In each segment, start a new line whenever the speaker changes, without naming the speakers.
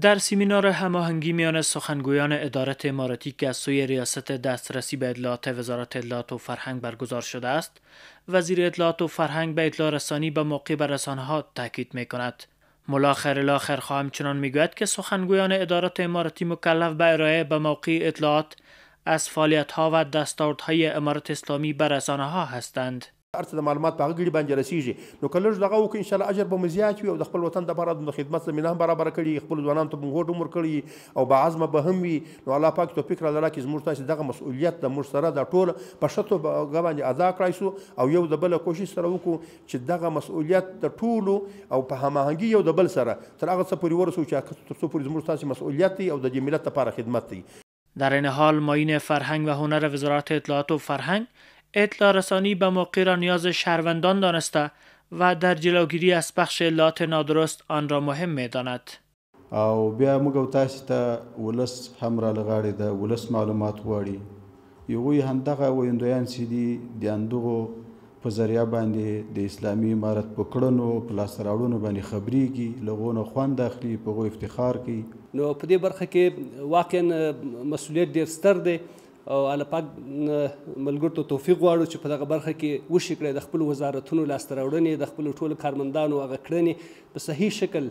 در سیمینار هماهنگی میان سخنگویان ادارت اماراتی که از سوی ریاست دسترسی به اطلاعات وزارت اطلاعات و فرهنگ برگزار شده است وزیر اطلاعات و فرهنگ به اطلاع رسانی به موقع به ها تاکید می کند ملا خیرالله خیرخواه همچنان گوید که سخنگویان ادارت اماراتی مکلف به ارائه به موقع اطلاعات از ها و های امارت اسلامی به ها هستند
ارڅ د معلومات په غړي باندې رسیږي نو کله دغه وک ان شاء الله اجر به مزیات وي او د خپل وطن د لپاره د خدمت زمينه برابر کړي خپل ځوانان ته موږ عمر کړي او با عزم به هم وي نو الله پاک توفیق را لره چې زموږ تاسو دغه مسؤلیت د موږ سره د ټول په شتو باندې ادا کړای شو او یو د بل کوشش سره وکړو چې دغه مسؤلیت د ټولو او په هماهنګي یو د بل سره تر هغه څه پورې ورسو چې تر څو پورې زموږ تاسو مسؤلیت او د ملت لپاره خدمت دی
در این حال ماین فرهنگ و هنر وزارت اطلاعات و فرهنگ اطلاع رسانی به موقع را نیاز شهروندان دانسته و در جلوگیری از بخش اطلاعات نادرست آن را مهم می داند.
او بیا موږ تاسو ته ولس هم را لغاړي د ولس معلومات وړي یوه هندغه ویندویان سي دي د اندغه په ذریعہ باندې د اسلامي امارت په کړنو په لاس راوړنو باندې خبريږي لغونه خوان داخلي په غو افتخار کوي
نو په دې برخه کې واقعا مسولیت ډیر ستر دی او الله پاک ملګرتو توفیق غواړو چې په دغه برخه کې وشي کړی د خپل وزارتونو لاسته راوړنې د خپل ټولو کارمندانو هغه کړنې په صحیح شکل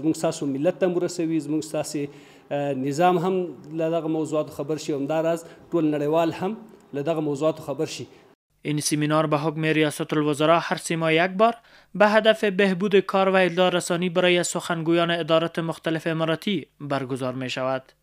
زموږ ستاسو ملت ته ورسوي زموږ ستاسې نظام هم له دغه موضوعاتو خبر شي همداراز ټول نړیوال
هم له دغه موضوعاتو خبر شي این سمینار به حکم ریاست الوزراء هر سه ماه یک بار به هدف بهبود کار و اطلاع رسانی برای سخنگویان ادارات مختلف اماراتی برگزار می شود.